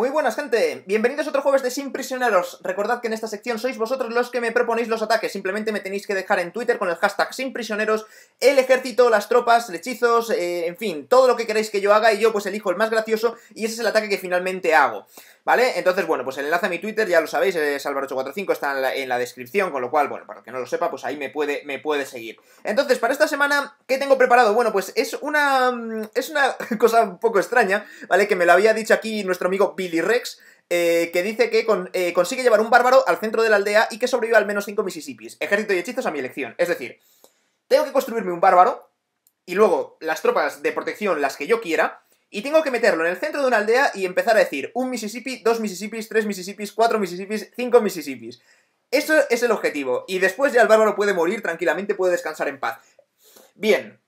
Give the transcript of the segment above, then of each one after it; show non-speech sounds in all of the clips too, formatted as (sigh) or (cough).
Muy buenas gente, bienvenidos a otro jueves de Sin Prisioneros. Recordad que en esta sección sois vosotros los que me proponéis los ataques, simplemente me tenéis que dejar en Twitter con el hashtag Sin Prisioneros, el ejército, las tropas, hechizos, eh, en fin, todo lo que queráis que yo haga y yo pues elijo el más gracioso y ese es el ataque que finalmente hago. ¿Vale? Entonces, bueno, pues el enlace a mi Twitter, ya lo sabéis, es Álvaro845, está en la, descripción, con lo cual, bueno, para que no lo sepa, pues ahí me puede, me puede seguir. Entonces, para esta semana, ¿qué tengo preparado? Bueno, pues es una, mm, es una (laughs) cosa un poco extraña, ¿vale? Que me lo había dicho aquí nuestro amigo Bill Rex, eh, que dice que eh, consigue llevar un bárbaro al centro de la aldea y que sobreviva al menos 5 Mississippis. Ejército y hechizos a mi elección. Es decir, tengo que construirme un bárbaro y luego las tropas de protección, las que yo quiera, y tengo que meterlo en el centro de una aldea y empezar a decir un Mississippi, dos misisipis, tres misisipis, cuatro Mississippis, cinco Mississippis. Eso es el objetivo. Y después ya el bárbaro puede morir tranquilamente, puede descansar en paz. Bien,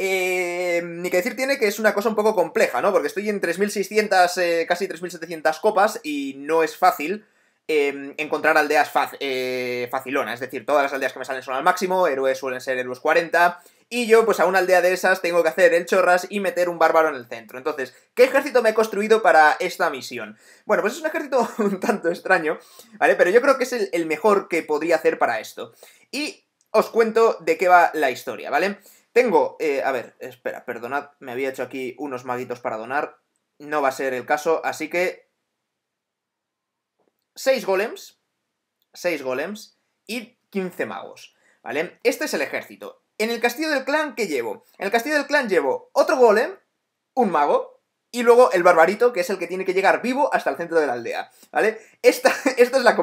eh, ni que decir tiene que es una cosa un poco compleja, ¿no? Porque estoy en 3.600, eh, casi 3.700 copas y no es fácil eh, encontrar aldeas eh, facilonas, Es decir, todas las aldeas que me salen son al máximo, héroes suelen ser los 40. Y yo, pues a una aldea de esas, tengo que hacer el chorras y meter un bárbaro en el centro. Entonces, ¿qué ejército me he construido para esta misión? Bueno, pues es un ejército (laughs) un tanto extraño, ¿vale? Pero yo creo que es el, mejor que podría hacer para esto. Y os cuento de qué va la historia, ¿vale? vale tengo, eh, a ver, espera, perdonad, me había hecho aquí unos maguitos para donar. No va a ser el caso, así que... Seis golems. Seis golems. Y 15 magos. ¿Vale? Este es el ejército. En el castillo del clan, ¿qué llevo? En el castillo del clan llevo otro golem, un mago, y luego el barbarito, que es el que tiene que llegar vivo hasta el centro de la aldea, ¿vale? Esta, (laughs) esta es la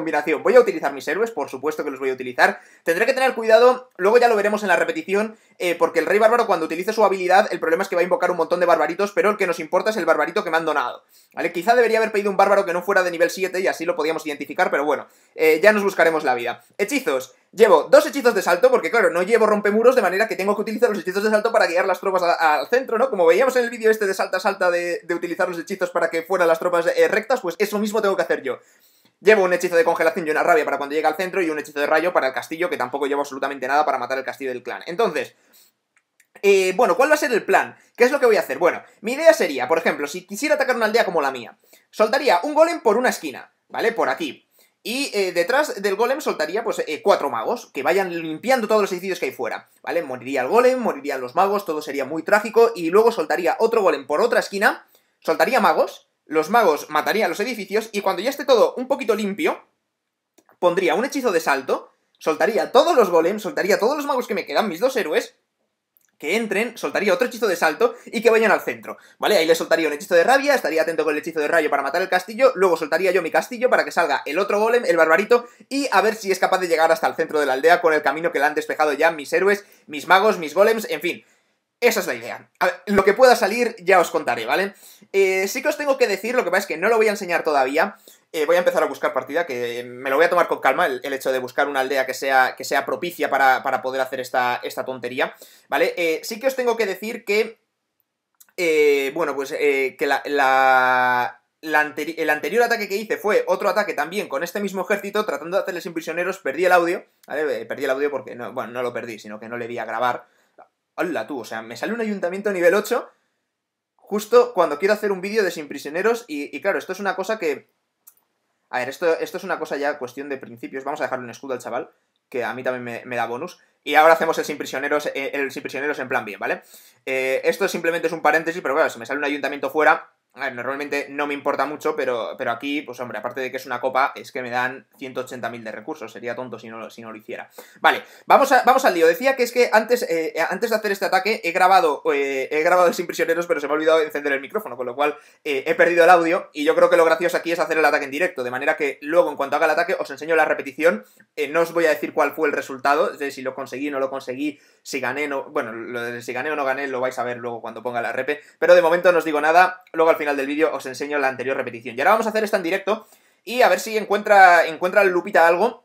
Voy a utilizar mis héroes, por supuesto que los voy a utilizar. Tendré que tener cuidado, luego ya lo veremos en la repetición, eh, porque el rey bárbaro cuando utilice su habilidad, el problema es que va a invocar un montón de barbaritos, pero el que nos importa es el barbarito que me han donado. ¿Vale? Quizá debería haber pedido un bárbaro que no fuera de nivel 7 y así lo podíamos identificar, pero bueno, eh, ya nos buscaremos la vida. Hechizos. Llevo dos hechizos de salto, porque claro, no llevo rompemuros, de manera que tengo que utilizar los hechizos de salto para guiar las tropas al centro, ¿no? Como veíamos en el vídeo este de salta salta de, utilizar los hechizos para que fueran las tropas eh, rectas, pues eso mismo tengo que hacer yo. Llevo un hechizo de congelación y una rabia para cuando llegue al centro y un hechizo de rayo para el castillo, que tampoco llevo absolutamente nada para matar el castillo del clan. Entonces, eh, bueno, ¿cuál va a ser el plan? ¿Qué es lo que voy a hacer? Bueno, mi idea sería, por ejemplo, si quisiera atacar una aldea como la mía, soltaría un golem por una esquina, ¿vale? Por aquí. Y eh, detrás del golem soltaría, pues, eh, cuatro magos, que vayan limpiando todos los edificios que hay fuera, ¿vale? Moriría el golem, morirían los magos, todo sería muy trágico, y luego soltaría otro golem por otra esquina, soltaría magos, los magos matarían los edificios y cuando ya esté todo un poquito limpio, pondría un hechizo de salto, soltaría todos los golems, soltaría todos los magos que me quedan, mis dos héroes, que entren, soltaría otro hechizo de salto y que vayan al centro, ¿vale? Ahí les soltaría un hechizo de rabia, estaría atento con el hechizo de rayo para matar el castillo, luego soltaría yo mi castillo para que salga el otro golem, el barbarito, y a ver si es capaz de llegar hasta el centro de la aldea con el camino que le han despejado ya mis héroes, mis magos, mis golems, en fin... Esa es la idea. A ver, lo que pueda salir ya os contaré, ¿vale? Eh, sí que os tengo que decir, lo que pasa es que no lo voy a enseñar todavía. Eh, voy a empezar a buscar partida, que me lo voy a tomar con calma el, hecho de buscar una aldea que sea, que sea propicia para, poder hacer esta, esta tontería, ¿vale? Eh, sí que os tengo que decir que... bueno, pues que la, el anterior ataque que hice fue otro ataque también con este mismo ejército, tratando de hacerles sin prisioneros, perdí el audio, ¿vale? Perdí el audio porque, bueno, no lo perdí, sino que no le vi a grabar Hola tú, o sea, me sale un ayuntamiento nivel 8 justo cuando quiero hacer un vídeo de sin prisioneros y, claro, esto es una cosa que... A ver, esto, esto es una cosa ya cuestión de principios, vamos a dejarle un escudo al chaval, que a mí también me, da bonus. Y ahora hacemos el sin prisioneros, eh, el sin prisioneros en plan bien, ¿vale? Eh, esto simplemente es un paréntesis, pero claro, si me sale un ayuntamiento fuera, normalmente no me importa mucho, pero, pero aquí, pues hombre, aparte de que es una copa, es que me dan 180.000 de recursos. Sería tonto si no, si no lo hiciera. Vale, vamos, a, vamos al lío. Decía que es que antes, eh, antes de hacer este ataque he grabado, eh, he grabado Sin Prisioneros, pero se me ha olvidado encender el micrófono, con lo cual eh, he perdido el audio. Y yo creo que lo gracioso aquí es hacer el ataque en directo, de manera que luego, en cuanto haga el ataque, os enseño la repetición. no os voy a decir cuál fue el resultado, decir si lo conseguí, o no lo conseguí, si gané, no. Bueno, lo de si gané o no gané lo vais a ver luego cuando ponga la repe, pero de momento no os digo nada. Luego al final del vídeo os enseño la anterior repetición. Y ahora vamos a hacer esta en directo y a ver si encuentra, encuentra Lupita algo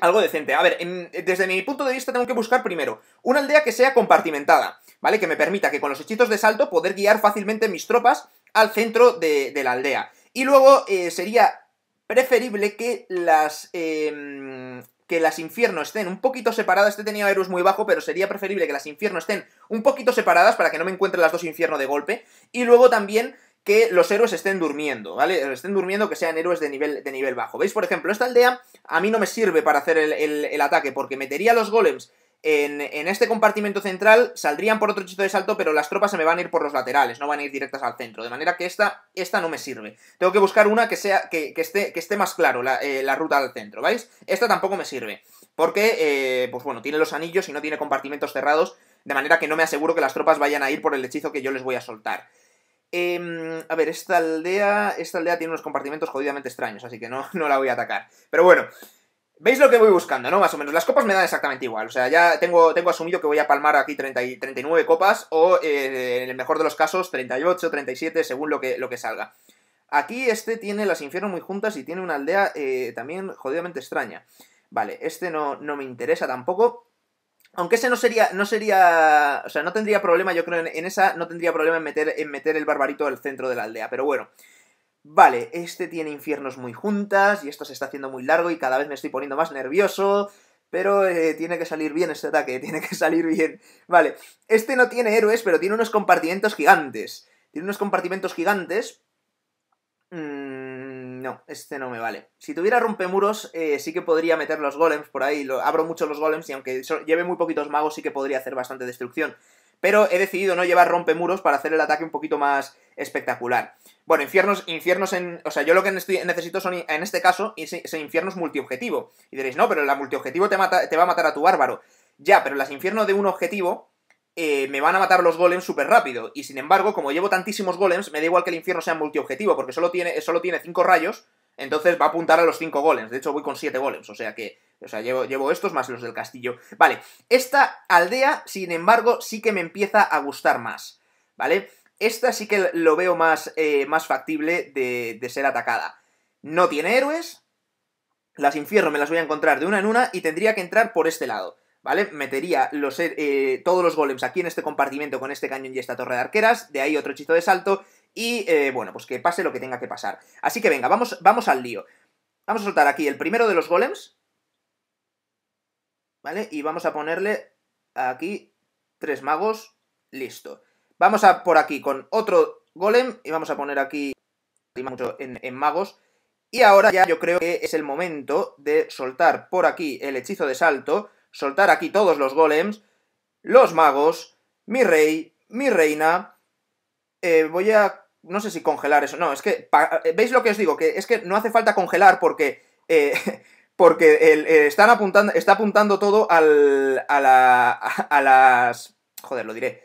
algo decente. A ver, desde mi punto de vista tengo que buscar primero una aldea que sea compartimentada, ¿vale? Que me permita que con los hechizos de salto poder guiar fácilmente mis tropas al centro de, la aldea. Y luego eh, sería preferible que las... Em, que las infiernos estén un poquito separadas. Este tenía Eros muy bajo, pero sería preferible que las infiernos estén un poquito separadas para que no me encuentren las dos infierno de golpe. Y luego también que los héroes estén durmiendo, ¿vale? Estén durmiendo que sean héroes de nivel, de nivel bajo. ¿Veis? Por ejemplo, esta aldea a mí no me sirve para hacer el, ataque porque metería los golems en, este compartimento central, saldrían por otro hechizo de salto, pero las tropas se me van a ir por los laterales, no van a ir directas al centro. De manera que esta, esta no me sirve. Tengo que buscar una que, sea, que, esté, que esté más claro eh, la, ruta al centro, ¿veis? Esta tampoco me sirve, porque, eh, pues bueno, tiene los anillos y no tiene compartimentos cerrados, de manera que no me aseguro que las tropas vayan a ir por el hechizo que yo les voy a soltar. Em, a ver, esta aldea, esta aldea tiene unos compartimentos jodidamente extraños, así que no, (laughs) no la voy a atacar. Pero bueno, ¿Veis lo que voy buscando, no? Más o menos. Las copas me dan exactamente igual. O sea, ya tengo, tengo asumido que voy a palmar aquí 39 copas o, eh, en el mejor de los casos, 38, 37, según lo que, lo que salga. Aquí este tiene las infiernos muy juntas y tiene una aldea eh, también jodidamente extraña. Vale, este no, no me interesa tampoco. Aunque ese no sería, no sería, o sea, no tendría problema, yo creo, en, esa no tendría problema en meter, en meter el barbarito al centro de la aldea, pero bueno. Vale, este tiene infiernos muy juntas y esto se está haciendo muy largo y cada vez me estoy poniendo más nervioso, pero eh, tiene que salir bien este ataque, (laughs) tiene que salir bien. Vale, este no tiene héroes, pero tiene unos compartimentos gigantes. Tiene unos compartimentos gigantes. Mmm no, este no me vale. Si tuviera rompemuros, eh, sí que podría meter los golems por ahí. Lo, abro mucho los golems y aunque lleve muy poquitos magos, sí que podría hacer bastante destrucción. Pero he decidido no llevar rompemuros para hacer el ataque un poquito más espectacular. Bueno, infiernos, infiernos en. O sea, yo lo que necesito son, en este caso, ese, infiernos multiobjetivo. Y diréis, no, pero la multiobjetivo te, mata, te va a matar a tu bárbaro. Ya, pero las infierno de un objetivo eh, me van a matar los golems súper rápido. Y sin embargo, como llevo tantísimos golems, me da igual que el infierno sea multiobjetivo, porque solo tiene, solo tiene cinco rayos, entonces va a apuntar a los cinco golems. De hecho, voy con siete golems, o sea que. O sea, llevo, llevo estos más los del castillo. Vale, esta aldea, sin embargo, sí que me empieza a gustar más. ¿Vale? Esta sí que lo veo más, eh, más factible de, de ser atacada. No tiene héroes. Las infierno me las voy a encontrar de una en una y tendría que entrar por este lado. ¿vale? Metería eh, eh, todos los golems aquí en este compartimento con este cañón y esta torre de arqueras, de ahí otro hechizo de salto y, eh, bueno, pues que pase lo que tenga que pasar. Así que venga, vamos, vamos al lío. Vamos a soltar aquí el primero de los golems, ¿vale? Y vamos a ponerle aquí tres magos, listo. Vamos a por aquí con otro golem y vamos a poner aquí mucho en magos. Y ahora ya yo creo que es el momento de soltar por aquí el hechizo de salto, soltar aquí todos los golems, los magos, mi rey, mi reina. Eh, voy a... No sé si congelar eso. No, es que... Eh, ¿Veis lo que os digo? Que es que no hace falta congelar porque... Eh, (laughs) porque están apuntando, está apuntando todo al, a, la, a, las... Joder, lo diré.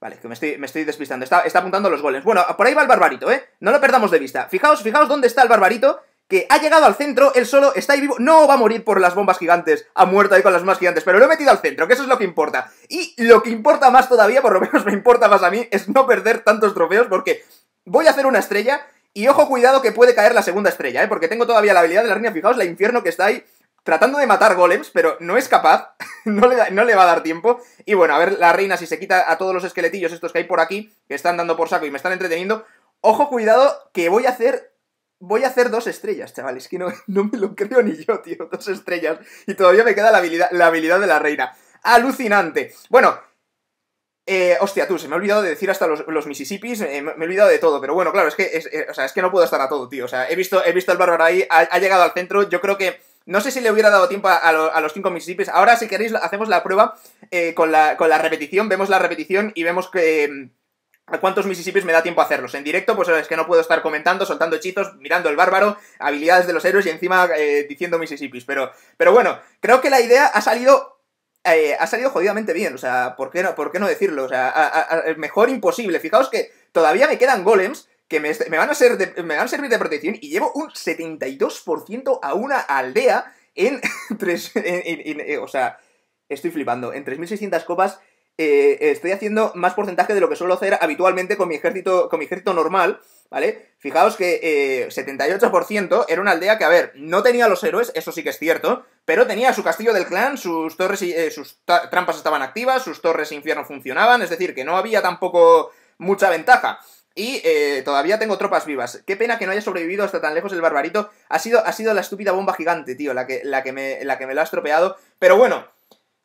Vale, que me estoy, despistando. Está, está apuntando los golems. Bueno, por ahí va el barbarito, ¿eh? No lo perdamos de vista. Fijaos, fijaos dónde está el barbarito que ha llegado al centro, él solo está ahí vivo, no va a morir por las bombas gigantes, ha muerto ahí con las más gigantes, pero lo he metido al centro, que eso es lo que importa. Y lo que importa más todavía, por lo menos me importa más a mí, es no perder tantos trofeos porque voy a hacer una estrella y ojo cuidado que puede caer la segunda estrella, ¿eh? porque tengo todavía la habilidad de la reina, fijaos la infierno que está ahí tratando de matar golems, pero no es capaz, (laughs) no, no, le va a dar tiempo. Y bueno, a ver la reina si se quita a todos los esqueletillos estos que hay por aquí, que están dando por saco y me están entreteniendo. Ojo, cuidado, que voy a hacer voy a hacer dos estrellas, chavales, que (laughs) no, me lo creo ni yo, tío, dos estrellas. Y todavía me queda la habilidad, la habilidad de la reina. Alucinante. Bueno, eh, hostia, tú, se me ha olvidado de decir hasta los, los Mississippis, eh, me, he olvidado de todo, pero bueno, claro, es que, es, eh, o sea, es que no puedo estar a todo, tío. O sea, he visto, he visto al bárbaro ahí, ha, llegado al centro, yo creo que... No sé si le hubiera dado tiempo a, los cinco Mississippis. Ahora, si queréis, hacemos la prueba eh, con con, la, repetición, vemos la repetición y vemos que cuántos Mississippis me da tiempo a hacerlos. En directo, pues es que no puedo estar comentando, soltando hechizos, mirando el bárbaro, habilidades de los héroes y encima eh, diciendo Mississippis. Pero, pero bueno, creo que la idea ha salido. Eh, ha salido jodidamente bien, o sea, ¿por qué no, por qué no decirlo? O sea, mejor imposible. Fijaos que todavía me quedan golems que me, van a ser me van a servir de protección y llevo un 72% a una aldea en, 3... (laughs) en, eh, o sea, estoy flipando. En 3.600 copas eh, estoy haciendo más porcentaje de lo que suelo hacer habitualmente con mi ejército, con mi ejército normal, ¿vale? Fijaos que 78% eh, era una aldea que, a ver, no tenía los héroes, eso sí que es cierto, pero tenía su castillo del clan, sus torres y eh, sus trampas estaban activas, sus torres e infierno funcionaban, es decir, que no había tampoco mucha ventaja. Y todavía tengo tropas vivas. Qué pena que no haya sobrevivido hasta tan lejos el barbarito. Ha sido, ha sido la estúpida bomba gigante, tío, la que, la que, me, la que me lo ha estropeado. Pero bueno,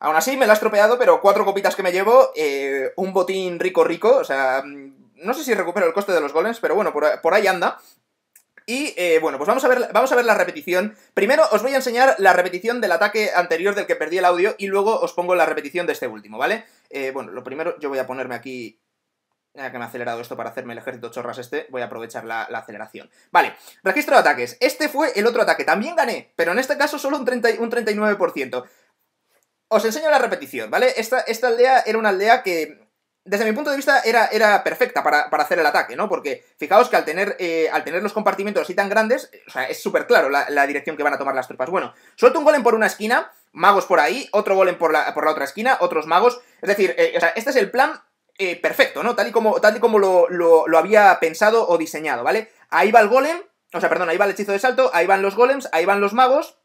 Aún así, me lo ha estropeado, pero cuatro copitas que me llevo, eh, un botín rico rico, o sea, mm, no sé si recupero el coste de los golems, pero bueno, por, ahí anda. Y eh, bueno, pues vamos a, ver, vamos a ver la repetición. Primero os voy a enseñar la repetición del ataque anterior del que perdí el audio y luego os pongo la repetición de este último, ¿vale? Eh, bueno, lo primero yo voy a ponerme aquí... Ya que me ha acelerado esto para hacerme el ejército chorras este, voy a aprovechar la, aceleración. Vale, registro de ataques. Este fue el otro ataque. También gané, pero en este caso solo un, un 39%. Os enseño la repetición, ¿vale? Esta, esta aldea era una aldea que desde mi punto de vista, era, era perfecta para, hacer el ataque, ¿no? Porque fijaos que al tener, eh, al tener los compartimentos así tan grandes, o sea, es súper claro la, dirección que van a tomar las tropas. Bueno, suelto un golem por una esquina, magos por ahí, otro golem por la, por la otra esquina, otros magos. Es decir, eh, este es el plan eh, perfecto, ¿no? Tal y como, tal y como lo, lo, lo había pensado o diseñado, ¿vale? Ahí va el golem, o sea, perdón, ahí va el hechizo de salto, ahí van los golems, ahí van los magos,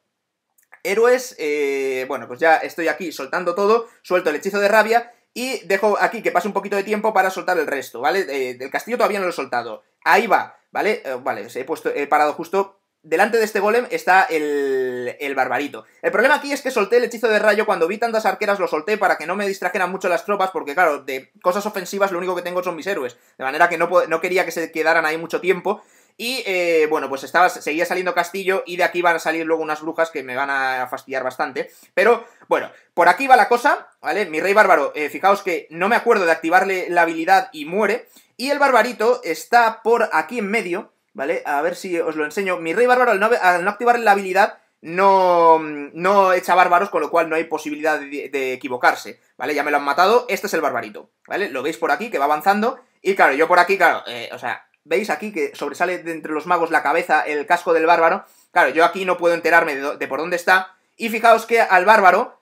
héroes, eh, bueno, pues ya estoy aquí soltando todo, suelto el hechizo de rabia y dejo aquí que pase un poquito de tiempo para soltar el resto, ¿vale? Eh, del castillo todavía no lo he soltado. Ahí va, ¿vale? Eh, vale, se he puesto, he parado justo. Delante de este golem está el, el barbarito. El problema aquí es que solté el hechizo de rayo cuando vi tantas arqueras, lo solté para que no me distrajeran mucho las tropas, porque claro, de cosas ofensivas lo único que tengo son mis héroes. De manera que no, no quería que se quedaran ahí mucho tiempo. Y eh, bueno, pues estaba, seguía saliendo castillo y de aquí van a salir luego unas brujas que me van a fastidiar bastante. Pero bueno, por aquí va la cosa, ¿vale? Mi rey bárbaro, eh, fijaos que no me acuerdo de activarle la habilidad y muere. Y el barbarito está por aquí en medio, ¿vale? A ver si os lo enseño. Mi rey bárbaro al no, activarle la habilidad no, no echa bárbaros, con lo cual no hay posibilidad de, equivocarse, ¿vale? Ya me lo han matado, este es el barbarito, ¿vale? Lo veis por aquí, que va avanzando, y claro, yo por aquí, claro, eh, o sea, veis aquí que sobresale de entre los magos la cabeza, el casco del bárbaro. Claro, yo aquí no puedo enterarme de, por dónde está. Y fijaos que al bárbaro,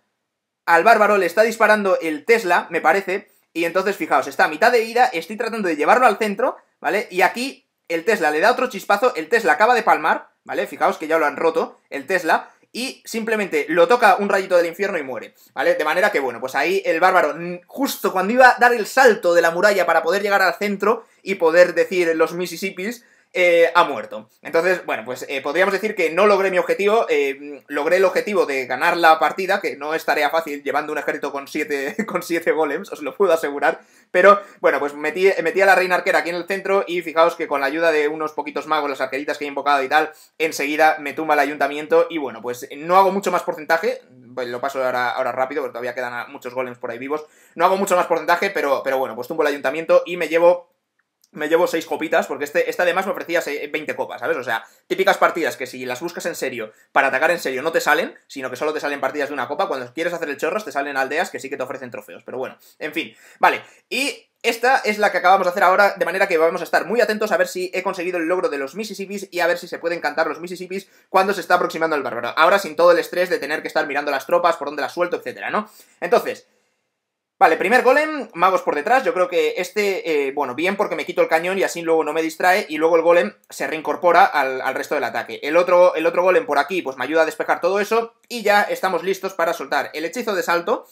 al bárbaro le está disparando el Tesla, me parece. Y entonces, fijaos, está a mitad de vida, estoy tratando de llevarlo al centro, ¿vale? Y aquí el Tesla le da otro chispazo, el Tesla acaba de palmar, ¿vale? Fijaos que ya lo han roto, el Tesla y simplemente lo toca un rayito del infierno y muere, ¿vale? De manera que, bueno, pues ahí el bárbaro, justo cuando iba a dar el salto de la muralla para poder llegar al centro y poder decir los Mississippis, eh, ha muerto. Entonces, bueno, pues eh, podríamos decir que no logré mi objetivo, eh, logré el objetivo de ganar la partida, que no es tarea fácil llevando un ejército con 7 siete, (laughs) con siete golems, os lo puedo asegurar, pero bueno, pues metí, metí, a la reina arquera aquí en el centro y fijaos que con la ayuda de unos poquitos magos, las arqueritas que he invocado y tal, enseguida me tumba el ayuntamiento y bueno, pues no hago mucho más porcentaje, pues, lo paso ahora, ahora rápido porque todavía quedan muchos golems por ahí vivos, no hago mucho más porcentaje, pero, pero bueno, pues tumbo el ayuntamiento y me llevo me llevo seis copitas, porque este, este además me ofrecía 20 copas, ¿sabes? O sea, típicas partidas que si las buscas en serio, para atacar en serio, no te salen, sino que solo te salen partidas de una copa. Cuando quieres hacer el chorros te salen aldeas que sí que te ofrecen trofeos. Pero bueno, en fin. Vale, y esta es la que acabamos de hacer ahora, de manera que vamos a estar muy atentos a ver si he conseguido el logro de los Mississippis y a ver si se pueden cantar los Mississippis cuando se está aproximando el bárbaro. Ahora sin todo el estrés de tener que estar mirando las tropas, por dónde las suelto, etcétera, ¿no? Entonces... Vale, primer golem, magos por detrás, yo creo que este, eh, bueno, bien porque me quito el cañón y así luego no me distrae y luego el golem se reincorpora al, resto del ataque. El otro, el otro golem por aquí pues me ayuda a despejar todo eso y ya estamos listos para soltar el hechizo de salto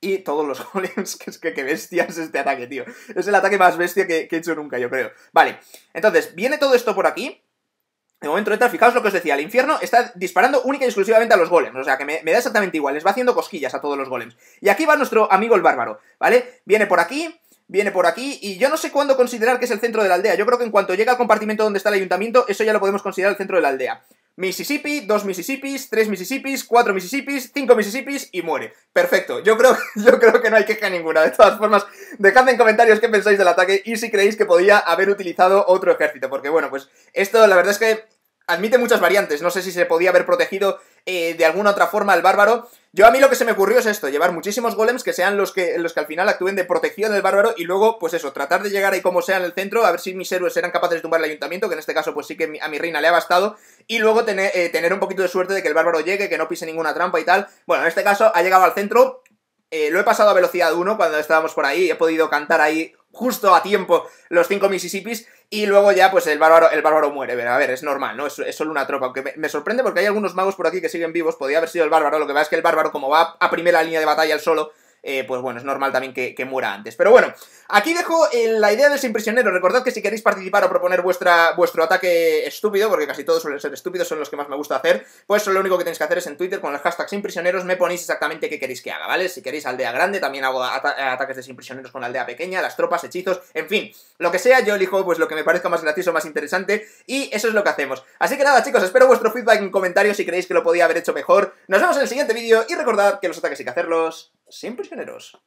y todos los (laughs) golems, que es que qué este ataque, tío. Es el ataque más bestia que he hecho nunca, yo creo. Vale, entonces, viene todo esto por aquí, de momento fijaos lo que os decía, el infierno está disparando única y exclusivamente a los golems, o sea que me, da exactamente igual, les va haciendo cosquillas a todos los golems. Y aquí va nuestro amigo el bárbaro, ¿vale? Viene por aquí, viene por aquí, y yo no sé cuándo considerar que es el centro de la aldea, yo creo que en cuanto llega al compartimento donde está el ayuntamiento, eso ya lo podemos considerar el centro de la aldea. Mississippi, dos Mississippis, tres Mississippis, cuatro Mississippis, cinco Mississippis y muere. Perfecto. Yo creo, (laughs) yo creo que no hay queja ninguna. De todas formas, dejad en comentarios qué pensáis del ataque y si creéis que podía haber utilizado otro ejército. Porque bueno, pues esto la verdad es que admite muchas variantes. No sé si se podía haber protegido eh, de alguna otra forma al bárbaro. Yo a mí lo que se me ocurrió es esto, llevar muchísimos golems que sean los que, los que al final actúen de protección del bárbaro y luego, pues eso, tratar de llegar ahí como sea en el centro, a ver si mis héroes eran capaces de tumbar el ayuntamiento, que en este caso pues sí que a mi reina le ha bastado, y luego tener, eh, tener un poquito de suerte de que el bárbaro llegue, que no pise ninguna trampa y tal. Bueno, en este caso ha llegado al centro, eh, lo he pasado a velocidad 1 cuando estábamos por ahí, he podido cantar ahí justo a tiempo los cinco Mississippis y luego ya pues el bárbaro, el bárbaro muere. a ver, es normal, ¿no? Es, solo una tropa. Aunque me, sorprende porque hay algunos magos por aquí que siguen vivos, podría haber sido el bárbaro. Lo que pasa es que el bárbaro, como va a primera línea de batalla al solo, eh, pues bueno, es normal también que, muera antes. Pero bueno, aquí dejo eh, la idea de sin prisionero. Recordad que si queréis participar o proponer vuestra, vuestro ataque estúpido, porque casi todos suelen ser estúpidos, son los que más me gusta hacer, pues lo único que tenéis que hacer es en Twitter con el hashtags sin prisioneros me ponéis exactamente qué queréis que haga, ¿vale? Si queréis aldea grande, también hago ataques de sin con aldea pequeña, las tropas, hechizos, en fin, lo que sea, yo elijo pues lo que me parezca más gracioso, más interesante, y eso es lo que hacemos. Así que nada, chicos, espero vuestro feedback en comentarios si creéis que lo podía haber hecho mejor. Nos vemos en el siguiente vídeo y recordad que los ataques hay que hacerlos siempre generoso.